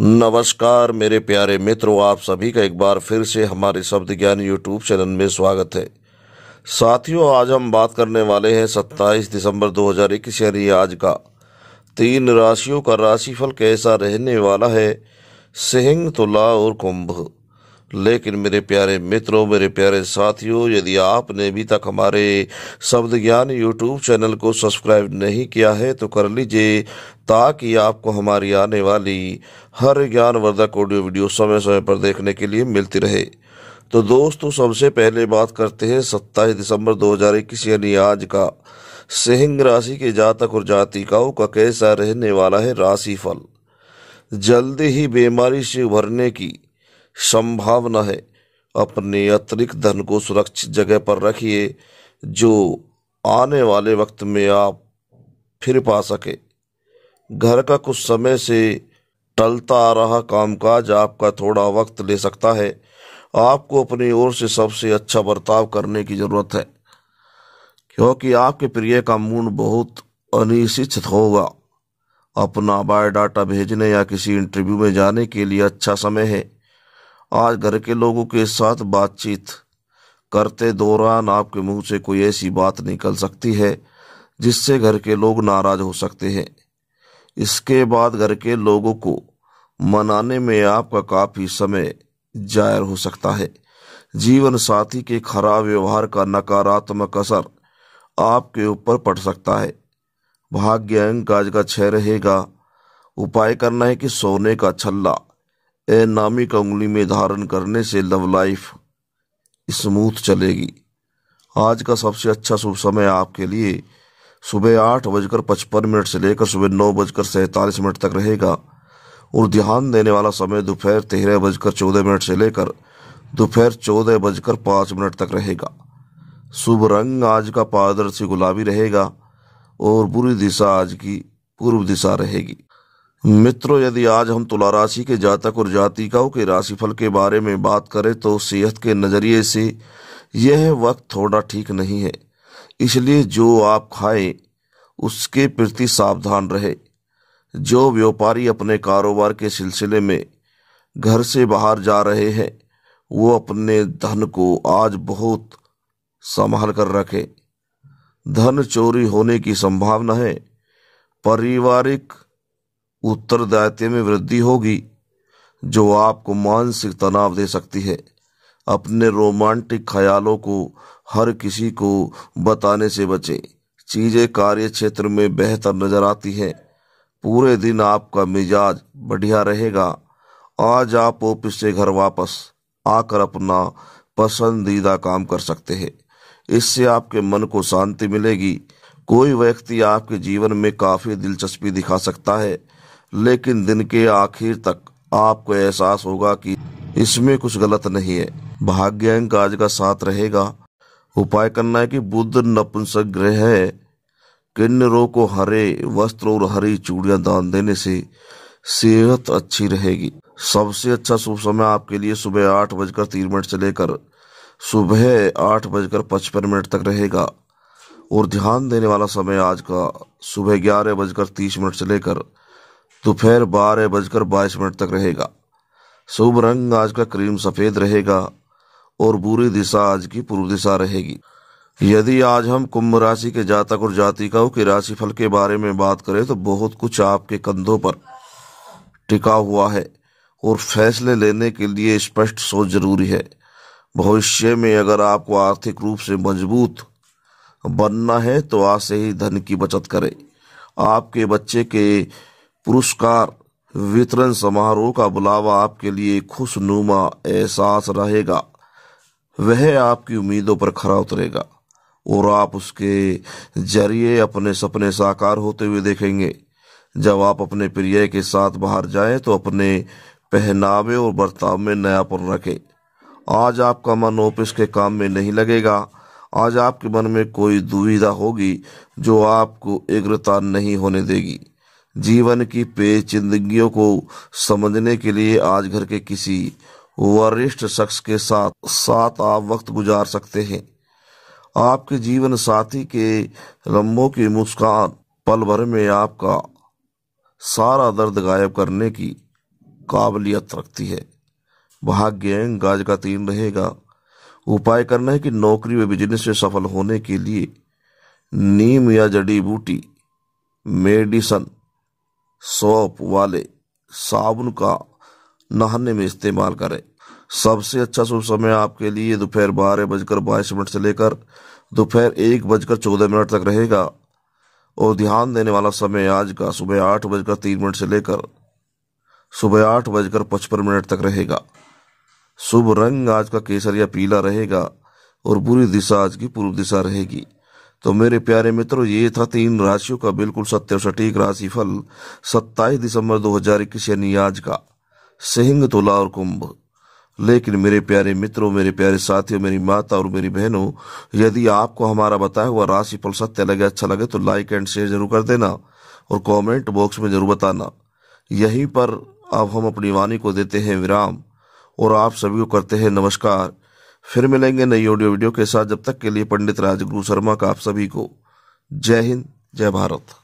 नमस्कार मेरे प्यारे मित्रों आप सभी का एक बार फिर से हमारे शब्द ज्ञान यूट्यूब चैनल में स्वागत है साथियों आज हम बात करने वाले हैं 27 दिसंबर 2021 यानी आज का तीन राशियों का राशिफल कैसा रहने वाला है सिंह तुला और कुंभ लेकिन मेरे प्यारे मित्रों मेरे प्यारे साथियों यदि आपने अभी तक हमारे शब्द ज्ञान यूट्यूब चैनल को सब्सक्राइब नहीं किया है तो कर लीजिए ताकि आपको हमारी आने वाली हर ज्ञानवर्धक ऑडियो वीडियो समय समय पर देखने के लिए मिलती रहे तो दोस्तों सबसे पहले बात करते हैं सत्ताईस दिसंबर 2021 यानी आज का सिंह राशि के जातक और जातिकाओं का कैसा रहने वाला है राशिफल जल्दी ही बीमारी से उभरने की संभावना है अपने अतिरिक्त धन को सुरक्षित जगह पर रखिए जो आने वाले वक्त में आप फिर पा सके घर का कुछ समय से टलता आ रहा कामकाज आपका थोड़ा वक्त ले सकता है आपको अपनी ओर से सबसे अच्छा बर्ताव करने की ज़रूरत है क्योंकि आपके प्रिय का मूड बहुत अनिश्चित होगा अपना बायोडाटा भेजने या किसी इंटरव्यू में जाने के लिए अच्छा समय है आज घर के लोगों के साथ बातचीत करते दौरान आपके मुंह से कोई ऐसी बात निकल सकती है जिससे घर के लोग नाराज हो सकते हैं इसके बाद घर के लोगों को मनाने में आपका काफ़ी समय जायर हो सकता है जीवन साथी के खराब व्यवहार का नकारात्मक असर आपके ऊपर पड़ सकता है भाग्य अंक आज का छह रहेगा उपाय करना है कि सोने का छल्ला ए नामी का उंगली में धारण करने से लव लाइफ स्मूथ चलेगी आज का सबसे अच्छा शुभ समय आपके लिए सुबह आठ बजकर पचपन मिनट से लेकर सुबह नौ बजकर सैंतालीस मिनट तक रहेगा और ध्यान देने वाला समय दोपहर तेरह बजकर चौदह मिनट से लेकर दोपहर चौदह बजकर पाँच मिनट तक रहेगा शुभ रंग आज का पारदर्शी गुलाबी रहेगा और बुरी दिशा आज की पूर्व दिशा रहेगी मित्रों यदि आज हम तुला राशि के जातक और जातिकाओं के राशिफल के बारे में बात करें तो सेहत के नज़रिए से यह वक्त थोड़ा ठीक नहीं है इसलिए जो आप खाएं उसके प्रति सावधान रहे जो व्यापारी अपने कारोबार के सिलसिले में घर से बाहर जा रहे हैं वो अपने धन को आज बहुत संभाल कर रखें धन चोरी होने की संभावना है पारिवारिक उत्तरदायित्व में वृद्धि होगी जो आपको मानसिक तनाव दे सकती है अपने रोमांटिक ख्यालों को हर किसी को बताने से बचें चीज़ें कार्य क्षेत्र में बेहतर नज़र आती हैं पूरे दिन आपका मिजाज बढ़िया रहेगा आज आप ऑफिस से घर वापस आकर अपना पसंदीदा काम कर सकते हैं इससे आपके मन को शांति मिलेगी कोई व्यक्ति आपके जीवन में काफ़ी दिलचस्पी दिखा सकता है लेकिन दिन के आखिर तक आपको एहसास होगा कि इसमें कुछ गलत नहीं है भाग्य अंक आज का साथ रहेगा उपाय करना है कि बुद्ध नपुंसक ग्रह किन्नरों को हरे वस्त्र और हरी चूड़ियां दान देने से सेहत अच्छी रहेगी सबसे अच्छा शुभ समय आपके लिए सुबह आठ बजकर तीन मिनट से लेकर सुबह आठ बजकर पचपन मिनट तक रहेगा और ध्यान देने वाला समय आज का सुबह ग्यारह बजकर तीस मिनट से लेकर दोपहर तो बारह बजकर बाईस मिनट तक रहेगा शुभ रंग आज का क्रीम सफ़ेद रहेगा और बुरी दिशा आज की पूर्व दिशा रहेगी यदि आज हम कुंभ राशि के जातक और जातिकाओं के फल के बारे में बात करें तो बहुत कुछ आपके कंधों पर टिका हुआ है और फैसले लेने के लिए स्पष्ट सोच जरूरी है भविष्य में अगर आपको आर्थिक रूप से मजबूत बनना है तो आज से ही धन की बचत करें आपके बच्चे के पुरस्कार वितरण समारोह का बुलावा आपके लिए खुशनुमा एहसास रहेगा वह आपकी उम्मीदों पर खरा उतरेगा और आप उसके जरिए अपने सपने साकार होते हुए देखेंगे जब आप अपने प्रिय के साथ बाहर जाएं तो अपने पहनावे और बर्ताव में नयापन रखें आज आपका मन ऑफिस के काम में नहीं लगेगा आज आपके मन में कोई दुविधा होगी जो आपको एग्रता नहीं होने देगी जीवन की पेचिंदगियों को समझने के लिए आज घर के किसी वरिष्ठ शख्स के साथ साथ आप वक्त गुजार सकते हैं आपके जीवन साथी के लम्बों की मुस्कान पल भर में आपका सारा दर्द गायब करने की काबिलियत रखती है भाग्य गाज का तीन रहेगा उपाय करना है कि नौकरी व बिजनेस में सफल होने के लिए नीम या जड़ी बूटी मेडिसन सोप वाले साबुन का नहाने में इस्तेमाल करें सबसे अच्छा शुभ समय आपके लिए दोपहर बारह बजकर बाईस मिनट से लेकर दोपहर एक बजकर चौदह मिनट तक रहेगा और ध्यान देने वाला समय आज का सुबह आठ बजकर तीन मिनट से लेकर सुबह आठ बजकर पचपन मिनट तक रहेगा शुभ रंग आज का केसर या पीला रहेगा और बुरी दिशा आज की पूर्व दिशा रहेगी तो मेरे प्यारे मित्रों ये था तीन राशियों का बिल्कुल सत्य और सटीक राशिफल सत्ताईस दिसंबर 2021 यानी आज का सिंह तुला और कुंभ लेकिन मेरे प्यारे मित्रों मेरे प्यारे साथियों मेरी माता और मेरी बहनों यदि आपको हमारा बताया हुआ राशिफल सत्य लगे अच्छा लगे तो लाइक एंड शेयर जरूर कर देना और कॉमेंट बॉक्स में जरूर बताना यहीं पर अब हम अपनी वाणी को देते हैं विराम और आप सभी को करते हैं नमस्कार फिर मिलेंगे नई ऑडियो वीडियो के साथ जब तक के लिए पंडित राजगुरु शर्मा का आप सभी को जय हिंद जय भारत